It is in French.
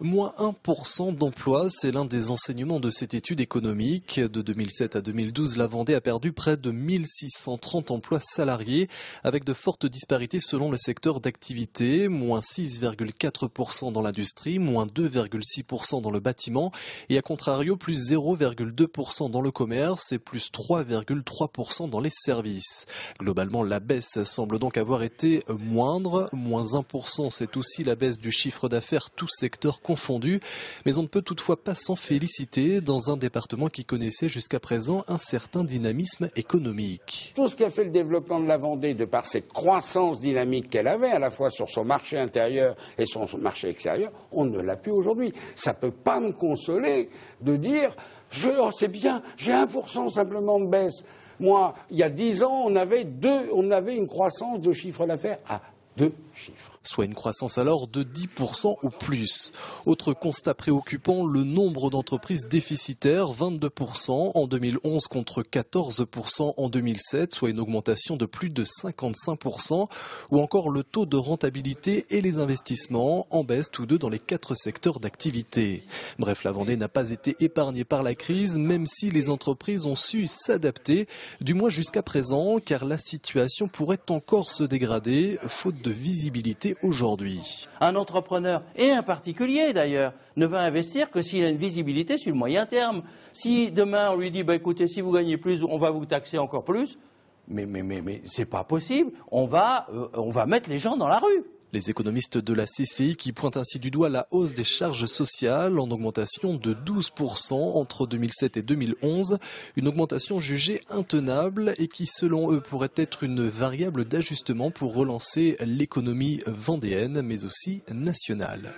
Moins 1% d'emplois, c'est l'un des enseignements de cette étude économique. De 2007 à 2012, la Vendée a perdu près de 1630 emplois salariés, avec de fortes disparités selon le secteur d'activité, moins 6,4% dans l'industrie, moins 2,6% dans le bâtiment, et à contrario, plus 0,2% dans le commerce et plus 3,3% dans les services. Globalement, la baisse semble donc avoir été moindre. Moins 1%, c'est aussi la baisse du chiffre d'affaires tout secteur confondu, Mais on ne peut toutefois pas s'en féliciter dans un département qui connaissait jusqu'à présent un certain dynamisme économique. Tout ce qui a fait le développement de la Vendée, de par cette croissance dynamique qu'elle avait, à la fois sur son marché intérieur et son marché extérieur, on ne l'a plus aujourd'hui. Ça ne peut pas me consoler de dire, je oh, c'est bien, j'ai 1% simplement de baisse. Moi, il y a 10 ans, on avait, deux, on avait une croissance de chiffre d'affaires à soit une croissance alors de 10% ou plus. Autre constat préoccupant, le nombre d'entreprises déficitaires, 22% en 2011 contre 14% en 2007, soit une augmentation de plus de 55%, ou encore le taux de rentabilité et les investissements en baisse tous deux dans les quatre secteurs d'activité. Bref, la Vendée n'a pas été épargnée par la crise, même si les entreprises ont su s'adapter, du moins jusqu'à présent, car la situation pourrait encore se dégrader, faute de visibilité aujourd'hui. Un entrepreneur, et un particulier d'ailleurs, ne va investir que s'il a une visibilité sur le moyen terme. Si demain on lui dit, bah, écoutez, si vous gagnez plus, on va vous taxer encore plus, mais, mais, mais, mais c'est pas possible, on va euh, mettre les gens dans la rue. Les économistes de la CCI qui pointent ainsi du doigt la hausse des charges sociales en augmentation de 12% entre 2007 et 2011, une augmentation jugée intenable et qui selon eux pourrait être une variable d'ajustement pour relancer l'économie vendéenne mais aussi nationale.